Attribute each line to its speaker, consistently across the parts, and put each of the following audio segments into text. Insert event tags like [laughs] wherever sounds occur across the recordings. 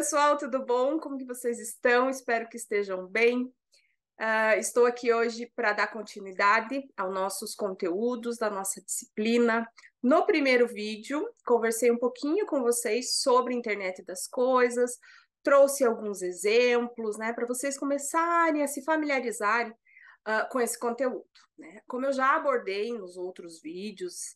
Speaker 1: pessoal, tudo bom? Como que vocês estão? Espero que estejam bem. Uh, estou aqui hoje para dar continuidade aos nossos conteúdos da nossa disciplina. No primeiro vídeo, conversei um pouquinho com vocês sobre a internet das coisas, trouxe alguns exemplos, né, para vocês começarem a se familiarizarem uh, ah, com esse conteúdo. Né? Como eu já abordei nos outros vídeos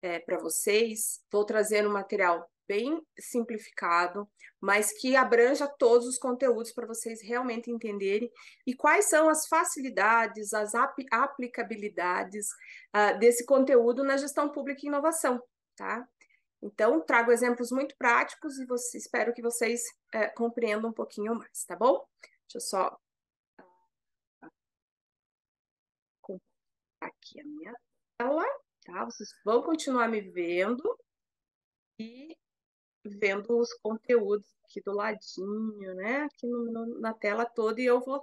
Speaker 1: é, eh, para vocês, vou trazer um material bem simplificado, mas que abranja todos os conteúdos para vocês realmente entenderem e quais são as facilidades, as ap aplicabilidades uh, desse conteúdo na gestão pública e inovação, tá? Então, trago exemplos muito práticos e você, espero que vocês uh, compreendam um pouquinho mais, tá bom? Deixa eu só ah, aqui a minha tela, tá? Vocês vão continuar me vendo e vendo os conteúdos aqui do ladinho, né? Aqui no, no, na tela toda e eu vou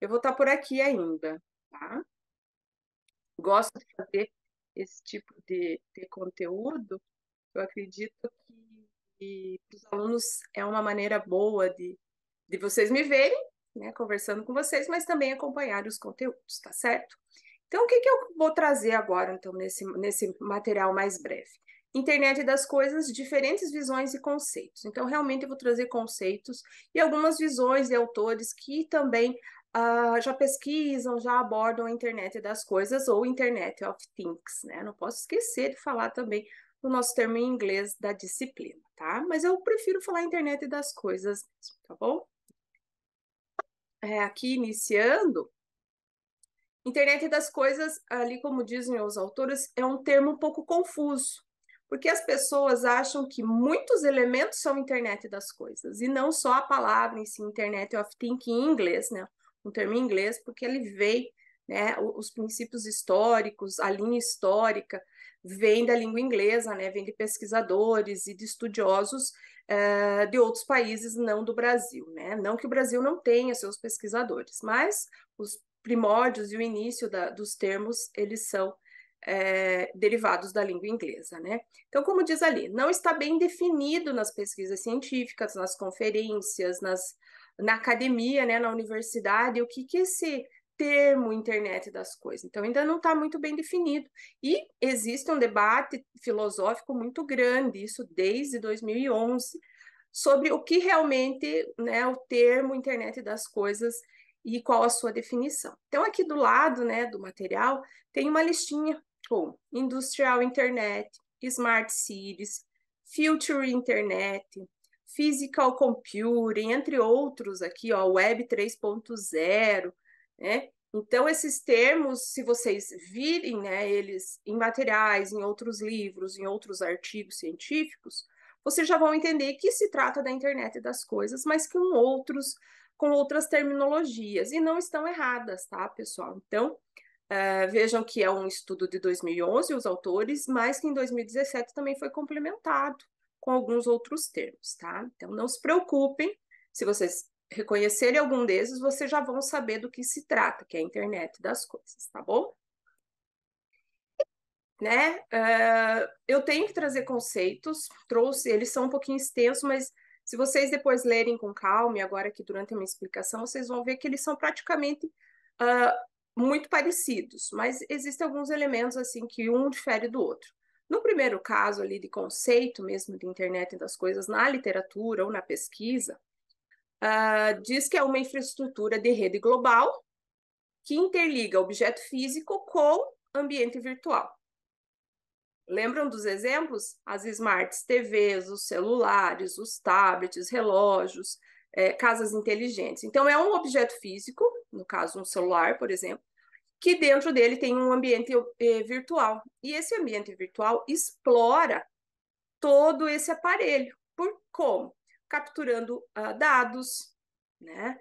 Speaker 1: eu vou estar tá por aqui ainda, tá? Gosto de fazer esse tipo de, de conteúdo. Eu acredito que, que os alunos é uma maneira boa de, de vocês me verem, né? Conversando com vocês, mas também acompanhar os conteúdos, tá certo? Então, o que, que eu vou trazer agora, então, nesse, nesse material mais breve? Internet das coisas, diferentes visões e conceitos. Então, realmente, eu vou trazer conceitos e algumas visões de autores que também uh, já pesquisam, já abordam a internet das coisas ou internet of things, né? Não posso esquecer de falar também do nosso termo em inglês da disciplina, tá? Mas eu prefiro falar internet das coisas mesmo, tá bom? É, aqui iniciando, internet das coisas, ali como dizem os autores, é um termo um pouco confuso, porque as pessoas acham que muitos elementos são internet das coisas, e não só a palavra em si, internet of thinking em inglês, né? Um termo em inglês, porque ele vem né? Os princípios históricos, a linha histórica, vem da língua inglesa, né? Vem de pesquisadores e de estudiosos uh, de outros países, não do Brasil, né? Não que o Brasil não tenha seus pesquisadores, mas os primórdios e o início da, dos termos, eles são é, derivados da língua inglesa, né? Então, como diz ali, não está bem definido nas pesquisas científicas, nas conferências, nas, na academia, né, na universidade, o que, que esse termo internet das coisas. Então, ainda não está muito bem definido. E existe um debate filosófico muito grande, isso desde 2011, sobre o que realmente né, o termo internet das coisas e qual a sua definição. Então, aqui do lado né, do material, tem uma listinha tipo industrial internet, smart cities, future internet, physical computing, entre outros aqui, ó, web 3.0, né? Então, esses termos, se vocês virem né, eles em materiais, em outros livros, em outros artigos científicos, vocês já vão entender que se trata da internet das coisas, mas com outros, com outras terminologias, e não estão erradas, tá, pessoal? Então, Uh, vejam que é um estudo de 2011, os autores, mas que em 2017 também foi complementado com alguns outros termos, tá? Então, não se preocupem, se vocês reconhecerem algum desses, vocês já vão saber do que se trata, que é a internet das coisas, tá bom? Né? Uh, eu tenho que trazer conceitos, trouxe, eles são um pouquinho extensos, mas se vocês depois lerem com calma, e agora aqui durante a minha explicação, vocês vão ver que eles são praticamente Uh, muito parecidos, mas existem alguns elementos assim que um difere do outro. No primeiro caso ali de conceito mesmo de internet das coisas na literatura ou na pesquisa, uh, diz que é uma infraestrutura de rede global que interliga objeto físico com ambiente virtual. Lembram dos exemplos? As smart TVs, os celulares, os tablets, relógios, é, casas inteligentes. Então, é um objeto físico, no caso, um celular, por exemplo, que dentro dele tem um ambiente eh, virtual. E esse ambiente virtual explora todo esse aparelho. Por como? Capturando uh, dados, né?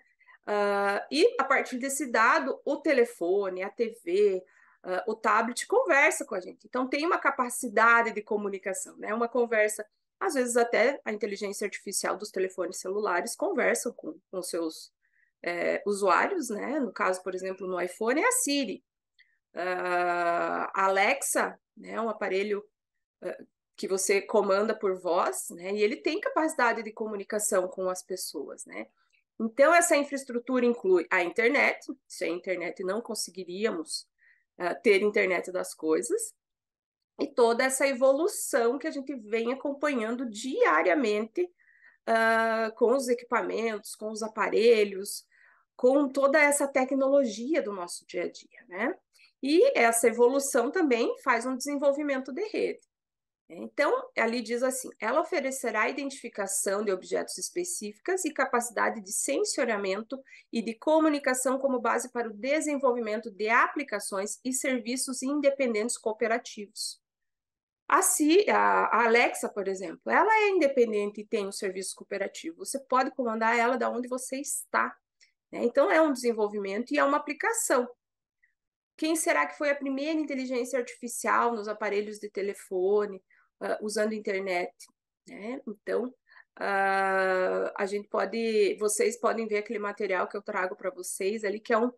Speaker 1: Uh, e a partir desse dado, o telefone, a TV, uh, ah, o tablet conversa com a gente. Então tem uma capacidade de comunicação, né? Uma conversa, às vezes até a inteligência artificial dos telefones celulares conversam com, com seus é, usuários, né? No caso, por exemplo, no iPhone é a Siri. Uh, Alexa, né? É um aparelho uh, que você comanda por voz, né? E ele tem capacidade de comunicação com as pessoas, né? Então, essa infraestrutura inclui a internet, sem internet não conseguiríamos uh, ter internet das coisas, e toda essa evolução que a gente vem acompanhando diariamente uh, com os equipamentos, com os aparelhos, com toda essa tecnologia do nosso dia a dia, né? E essa evolução também faz um desenvolvimento de rede. Então, ali diz assim: ela oferecerá identificação de objetos específicas e capacidade de sensoriamento e de comunicação como base para o desenvolvimento de aplicações e serviços independentes cooperativos. A, a Alexa, por exemplo, ela é independente e tem um serviço cooperativo. Você pode comandar ela da onde você está. Né? Então, é um desenvolvimento e é uma aplicação. Quem será que foi a primeira inteligência artificial nos aparelhos de telefone, uh, usando internet? Né? Então, uh, a gente pode, vocês podem ver aquele material que eu trago para vocês ali, que é, um,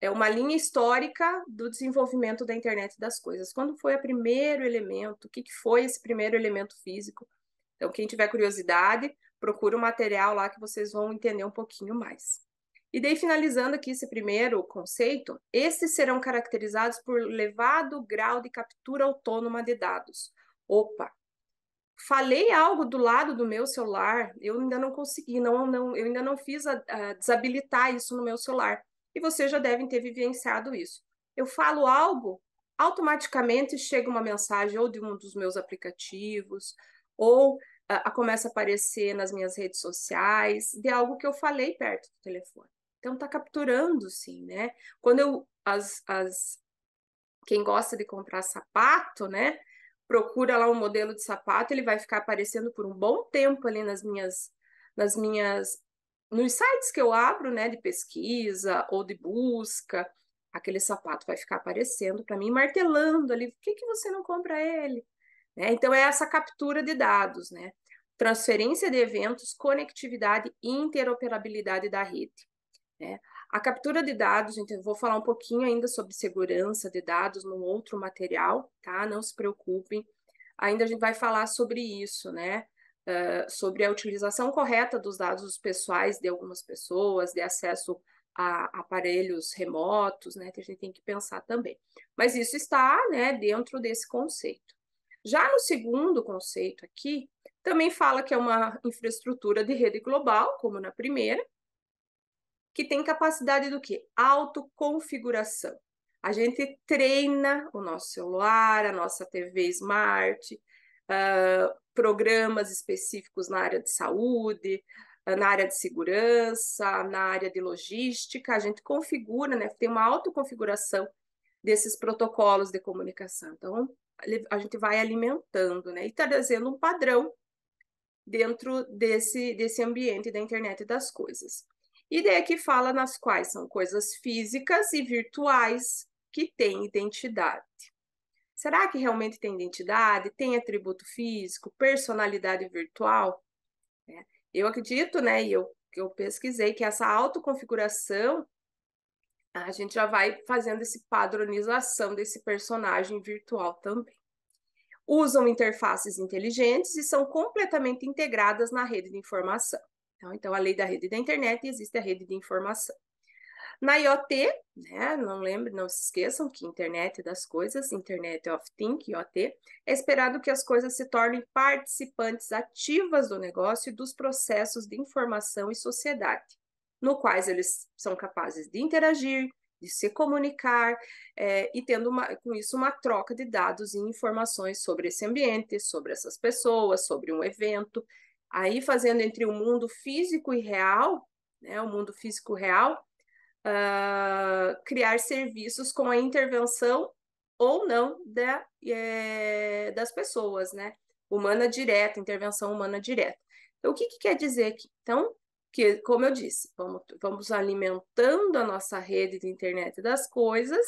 Speaker 1: é uma linha histórica do desenvolvimento da internet das coisas. Quando foi o primeiro elemento? O que, que foi esse primeiro elemento físico? Então, quem tiver curiosidade, procura o material lá que vocês vão entender um pouquinho mais. E daí, finalizando aqui esse primeiro conceito, esses serão caracterizados por elevado grau de captura autônoma de dados. Opa! Falei algo do lado do meu celular, eu ainda não consegui, não, não, eu ainda não fiz a, a desabilitar isso no meu celular. E vocês já devem ter vivenciado isso. Eu falo algo, automaticamente chega uma mensagem ou de um dos meus aplicativos, ou a, ah, a ah, começa a aparecer nas minhas redes sociais, de algo que eu falei perto do telefone. Então tá capturando, sim, né? Quando eu as, as quem gosta de comprar sapato, né? Procura lá um modelo de sapato, ele vai ficar aparecendo por um bom tempo ali nas minhas nas minhas nos sites que eu abro, né, de pesquisa ou de busca, aquele sapato vai ficar aparecendo para mim, martelando ali, por que, que você não compra ele? Né? Então, é essa captura de dados, né? Transferência de eventos, conectividade e interoperabilidade da rede. Né? A captura de dados, gente, vou falar um pouquinho ainda sobre segurança de dados num outro material, tá? Não se preocupem. Ainda a gente vai falar sobre isso, né? Uh, sobre a utilização correta dos dados pessoais de algumas pessoas, de acesso a aparelhos remotos, né? Que a gente tem que pensar também. Mas isso está, né, dentro desse conceito. Já no segundo conceito aqui, também fala que é uma infraestrutura de rede global, como na primeira, que tem capacidade do que Autoconfiguração. A gente treina o nosso celular, a nossa TV smart, uh, programas específicos na área de saúde, uh, na área de segurança, na área de logística. A gente configura, né? Tem uma autoconfiguração desses protocolos de comunicação. Então, a gente vai alimentando, né? E tá trazendo um padrão dentro desse, desse ambiente da internet das coisas. E daí aqui fala nas quais são coisas físicas e virtuais que têm identidade. Será que realmente tem identidade? Tem atributo físico, personalidade virtual? É. Eu acredito, né? E eu, eu pesquisei que essa autoconfiguração a gente já vai fazendo esse padronização desse personagem virtual também. Usam interfaces inteligentes e são completamente integradas na rede de informação. Então, então, a lei da rede da internet existe a rede de informação. Na IoT, né, não lembre, não se esqueçam que internet é das coisas, internet of things, IoT, é esperado que as coisas se tornem participantes ativas do negócio e dos processos de informação e sociedade, no quais eles são capazes de interagir, de se comunicar é, e tendo uma, com isso uma troca de dados e informações sobre esse ambiente, sobre essas pessoas, sobre um evento, aí fazendo entre o mundo físico e real, né, o mundo físico real, uh, criar serviços com a intervenção ou não da, é, eh, das pessoas, né? Humana direta, intervenção humana direta. Então, o que, que quer dizer aqui? Então, que, como eu disse, vamos, vamos alimentando a nossa rede de internet das coisas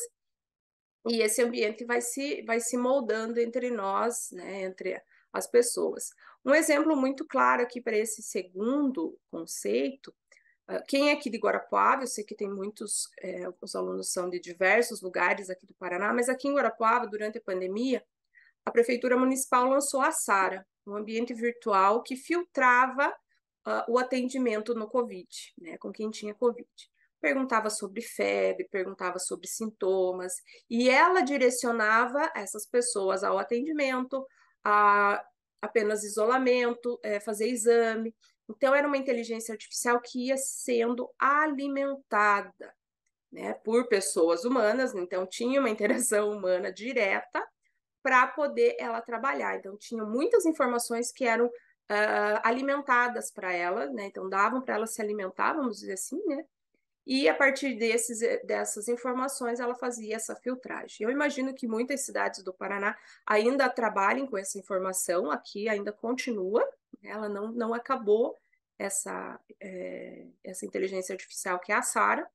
Speaker 1: e esse ambiente vai se, vai se moldando entre nós, né, entre as pessoas. Um exemplo muito claro aqui para esse segundo conceito, ah, quem é aqui de Guarapuava, eu sei que tem muitos, é, eh, os alunos são de diversos lugares aqui do Paraná, mas aqui em Guarapuava, durante a pandemia, a Prefeitura Municipal lançou a SARA, um ambiente virtual que filtrava uh, o atendimento no COVID, né, com quem tinha COVID. Perguntava sobre febre, perguntava sobre sintomas, e ela direcionava essas pessoas ao atendimento, a apenas isolamento, é, fazer exame. Então, era uma inteligência artificial que ia sendo alimentada né, por pessoas humanas, então tinha uma interação humana direta para poder ela trabalhar. Então, tinha muitas informações que eram uh, alimentadas para ela, né? então davam para ela se alimentar, vamos dizer assim, né? e a partir desses, eh, dessas informações ela fazia essa filtragem. Eu imagino que muitas cidades do Paraná ainda trabalhem com essa informação, aqui ainda continua, né? ela não, não acabou essa, é, essa inteligência artificial que é a SARA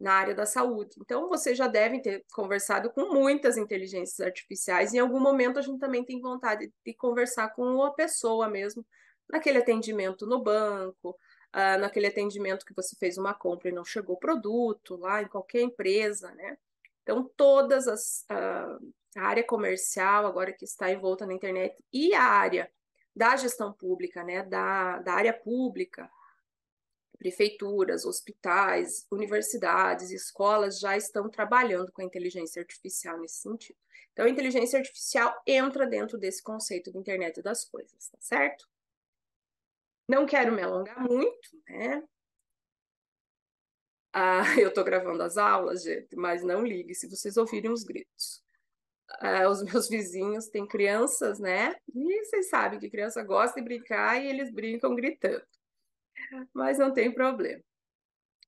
Speaker 1: na área da saúde. Então, vocês já devem ter conversado com muitas inteligências artificiais, e em algum momento a gente também tem vontade de conversar com a pessoa mesmo, naquele atendimento no banco, ah, naquele atendimento que você fez uma compra e não chegou o produto, lá em qualquer empresa, né? Então, todas as. Ah, a área comercial, agora que está envolta na internet, e a área da gestão pública, né? Da, da área pública, prefeituras, hospitais, universidades, escolas já estão trabalhando com a inteligência artificial nesse sentido. Então, a inteligência artificial entra dentro desse conceito de internet das coisas, tá certo? Não quero me alongar muito, né? Ah, [laughs] eu estou gravando as aulas, gente, mas não ligue se vocês ouvirem os gritos. Ah, os [laughs] meus vizinhos têm crianças, né? E vocês sabem que criança gosta de brincar e eles brincam gritando. Mas não tem problema.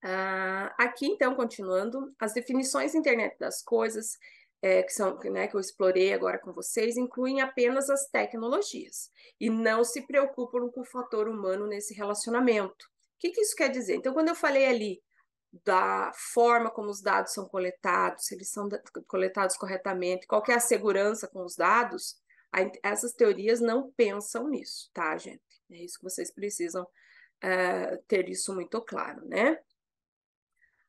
Speaker 1: Ah, aqui, então, continuando, as definições internet das coisas é, que são né, que eu explorei agora com vocês, incluem apenas as tecnologias e não se preocupam com o fator humano nesse relacionamento. O que, que isso quer dizer? Então, quando eu falei ali da forma como os dados são coletados, se eles são coletados corretamente, qual é a segurança com os dados, essas teorias não pensam nisso, tá, gente? É isso que vocês precisam uh, ter isso muito claro, né?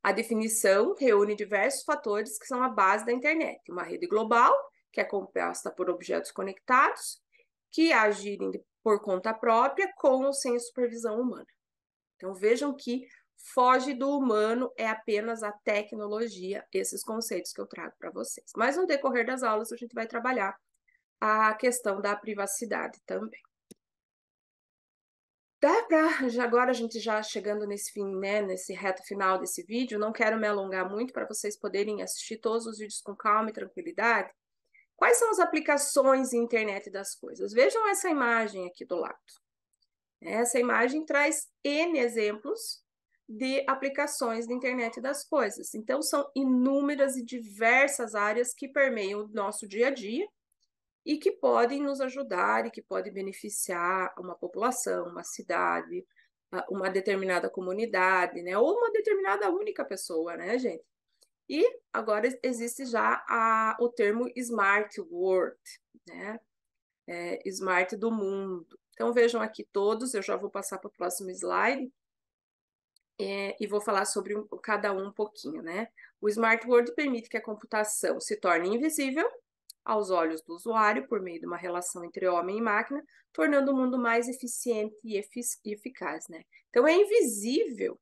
Speaker 1: A definição reúne diversos fatores que são a base da internet: uma rede global, que é composta por objetos conectados, que agirem por conta própria, com ou sem supervisão humana. Então vejam que foge do humano é apenas a tecnologia, esses conceitos que eu trago para vocês. Mas no decorrer das aulas a gente vai trabalhar a questão da privacidade também até para agora a gente já chegando nesse fim, né, nesse reto final desse vídeo, não quero me alongar muito para vocês poderem assistir todos os vídeos com calma e tranquilidade. Quais são as aplicações e internet das coisas? Vejam essa imagem aqui do lado. Essa imagem traz N exemplos de aplicações de internet das coisas. Então, são inúmeras e diversas áreas que permeiam o nosso dia a dia e que podem nos ajudar e que podem beneficiar uma população, uma cidade, uma determinada comunidade, né? Ou uma determinada única pessoa, né, gente? E agora existe já a, o termo Smart World, né? É, smart do mundo. Então vejam aqui todos, eu já vou passar para o próximo slide é, e vou falar sobre um, cada um um pouquinho, né? O Smart World permite que a computação se torne invisível aos olhos do usuário por meio de uma relação entre homem e máquina, tornando o mundo mais eficiente e eficaz, né? Então é invisível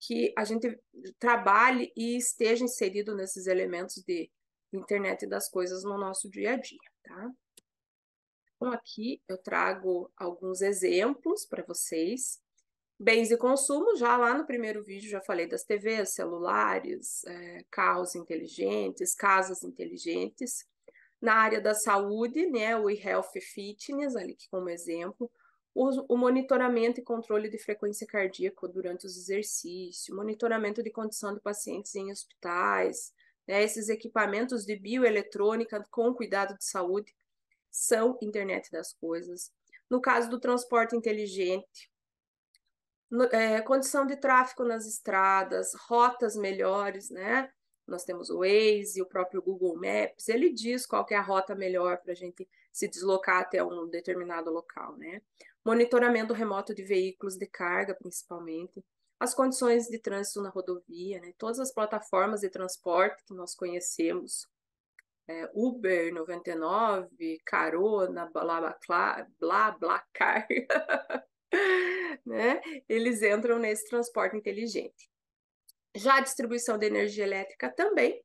Speaker 1: que a gente trabalhe e esteja inserido nesses elementos de internet das coisas no nosso dia a dia, tá? Então aqui eu trago alguns exemplos para vocês. Bens e consumo, já lá no primeiro vídeo já falei das TVs, celulares, é, carros inteligentes, casas inteligentes. Na área da saúde, né, o Health Fitness, ali como exemplo, o, monitoramento e controle de frequência cardíaca durante os exercícios, monitoramento de condição de pacientes em hospitais, né, esses equipamentos de bioeletrônica com cuidado de saúde são internet das coisas. No caso do transporte inteligente, no, é, condição de tráfego nas estradas, rotas melhores, né? nós temos o Waze, o próprio Google Maps, ele diz qual é a rota melhor para a gente se deslocar até um determinado local, né? Monitoramento remoto de veículos de carga, principalmente, as condições de trânsito na rodovia, né? Todas as plataformas de transporte que nós conhecemos, é, Uber 99, Carona, Blá Blá, Blá, Car, [laughs] né? Eles entram nesse transporte inteligente. Já a distribuição de energia elétrica também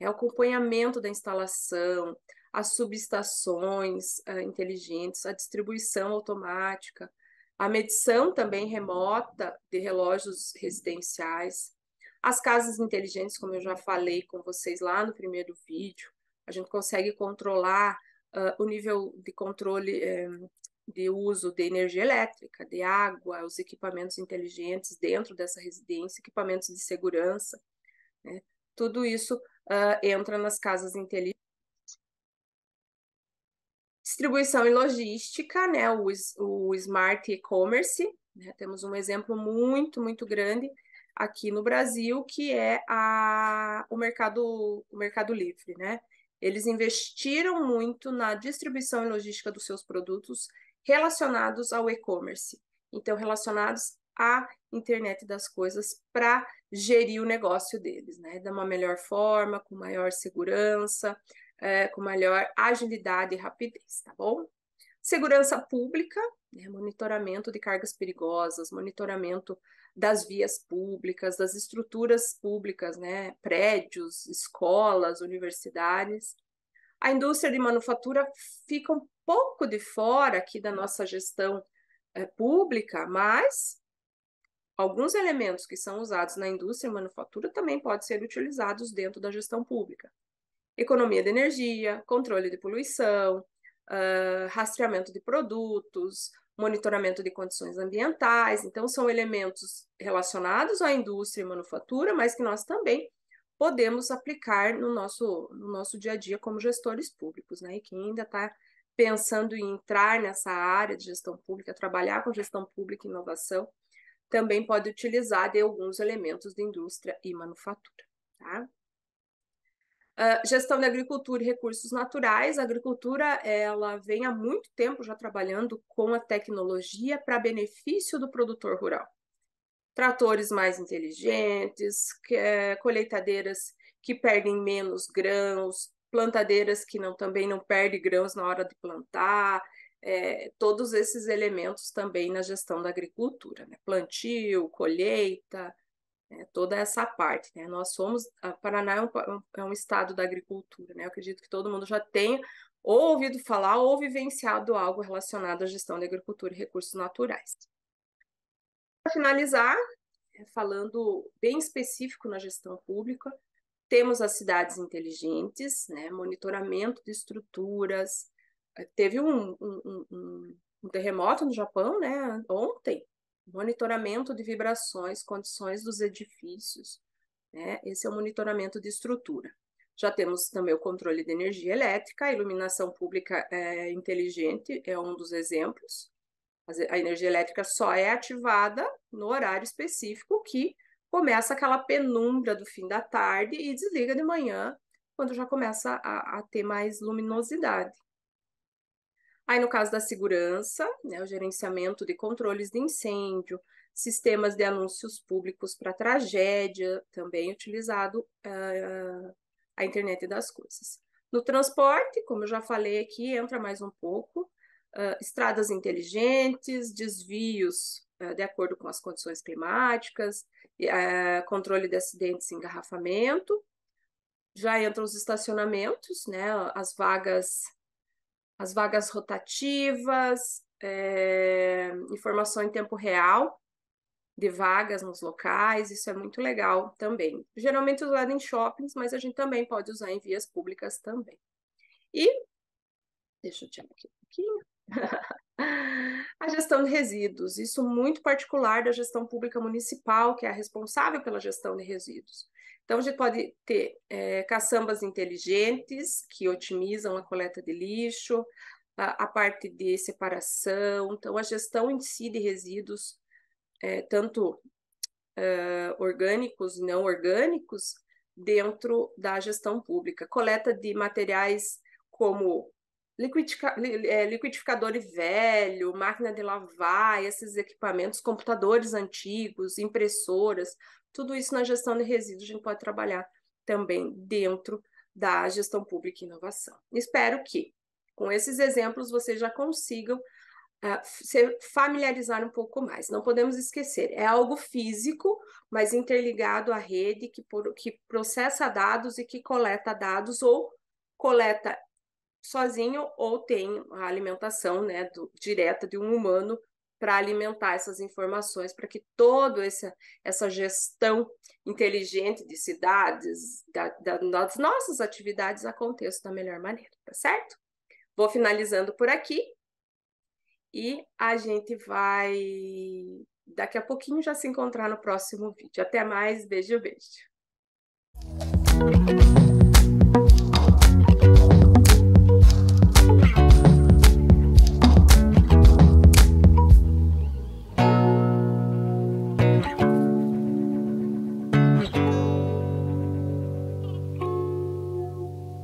Speaker 1: é o acompanhamento da instalação, as subestações uh, inteligentes, a distribuição automática, a medição também remota de relógios residenciais, as casas inteligentes, como eu já falei com vocês lá no primeiro vídeo, a gente consegue controlar uh, o nível de controle eh, de uso de energia elétrica, de água, os equipamentos inteligentes dentro dessa residência, equipamentos de segurança, né? tudo isso uh, entra nas casas inteligentes. Distribuição e logística, né? o, o smart e-commerce, né? temos um exemplo muito, muito grande aqui no Brasil, que é a, o, mercado, o Mercado Livre, né? Eles investiram muito na distribuição e logística dos seus produtos relacionados ao e-commerce, então relacionados à internet das coisas para gerir o negócio deles, né? De uma melhor forma, com maior segurança, é, com maior agilidade e rapidez, tá bom? Segurança pública, né? monitoramento de cargas perigosas, monitoramento das vias públicas, das estruturas públicas, né? Prédios, escolas, universidades. A indústria de manufatura fica um pouco de fora aqui da nossa gestão é, pública, mas alguns elementos que são usados na indústria e manufatura também podem ser utilizados dentro da gestão pública. Economia de energia, controle de poluição, uh, rastreamento de produtos, monitoramento de condições ambientais. Então, são elementos relacionados à indústria e manufatura, mas que nós também podemos aplicar no nosso, no nosso dia a dia como gestores públicos, né? E quem ainda está pensando em entrar nessa área de gestão pública, trabalhar com gestão pública e inovação, também pode utilizar de alguns elementos de indústria e manufatura, tá? Uh, gestão da agricultura e recursos naturais. A agricultura ela vem há muito tempo já trabalhando com a tecnologia para benefício do produtor rural tratores mais inteligentes, é, colheitadeiras que perdem menos grãos, plantadeiras que não, também não perdem grãos na hora de plantar, é, todos esses elementos também na gestão da agricultura, né? plantio, colheita, né? toda essa parte. Né? Nós somos, a Paraná é, é um, é um estado da agricultura, né? eu acredito que todo mundo já tenha ou ouvido falar ou vivenciado algo relacionado à gestão da agricultura e recursos naturais. Para finalizar, é, falando bem específico na gestão pública, temos as cidades inteligentes, né, monitoramento de estruturas. É, teve um, um, um, um terremoto no Japão né, ontem, monitoramento de vibrações, condições dos edifícios. Né, esse é o monitoramento de estrutura. Já temos também o controle de energia elétrica, a iluminação pública é, inteligente é um dos exemplos a energia elétrica só é ativada no horário específico que começa aquela penumbra do fim da tarde e desliga de manhã, quando já começa a, a ter mais luminosidade. Aí, no caso da segurança, né, o gerenciamento de controles de incêndio, sistemas de anúncios públicos para tragédia, também utilizado uh, a internet das coisas. No transporte, como eu já falei aqui, entra mais um pouco, uh, estradas inteligentes, desvios uh, de acordo com as condições climáticas, uh, controle de acidentes e engarrafamento. Já entram os estacionamentos, né, as vagas, as vagas rotativas, é, informação em tempo real de vagas nos locais, isso é muito legal também. Geralmente usado em shoppings, mas a gente também pode usar em vias públicas também. E deixa eu tirar aqui um pouquinho. [laughs] a gestão de resíduos, isso muito particular da gestão pública municipal, que é a responsável pela gestão de resíduos. Então, a gente pode ter é, caçambas inteligentes, que otimizam a coleta de lixo, a, a, parte de separação, então, a gestão em si de resíduos, é, tanto é, orgânicos e não orgânicos, dentro da gestão pública. Coleta de materiais como é, liquidificador velho, máquina de lavar, esses equipamentos, computadores antigos, impressoras, tudo isso na gestão de resíduos a gente pode trabalhar também dentro da gestão pública e inovação. Espero que com esses exemplos vocês já consigam uh, se familiarizar um pouco mais. Não podemos esquecer, é algo físico, mas interligado à rede que, por, que processa dados e que coleta dados ou coleta sozinho ou tem a alimentação né, do, direta de um humano para alimentar essas informações, para que toda essa, essa gestão inteligente de cidades, da, da, das nossas atividades aconteça da melhor maneira, tá certo? Vou finalizando por aqui e a gente vai daqui a pouquinho já se encontrar no próximo vídeo. Até mais, beijo, beijo.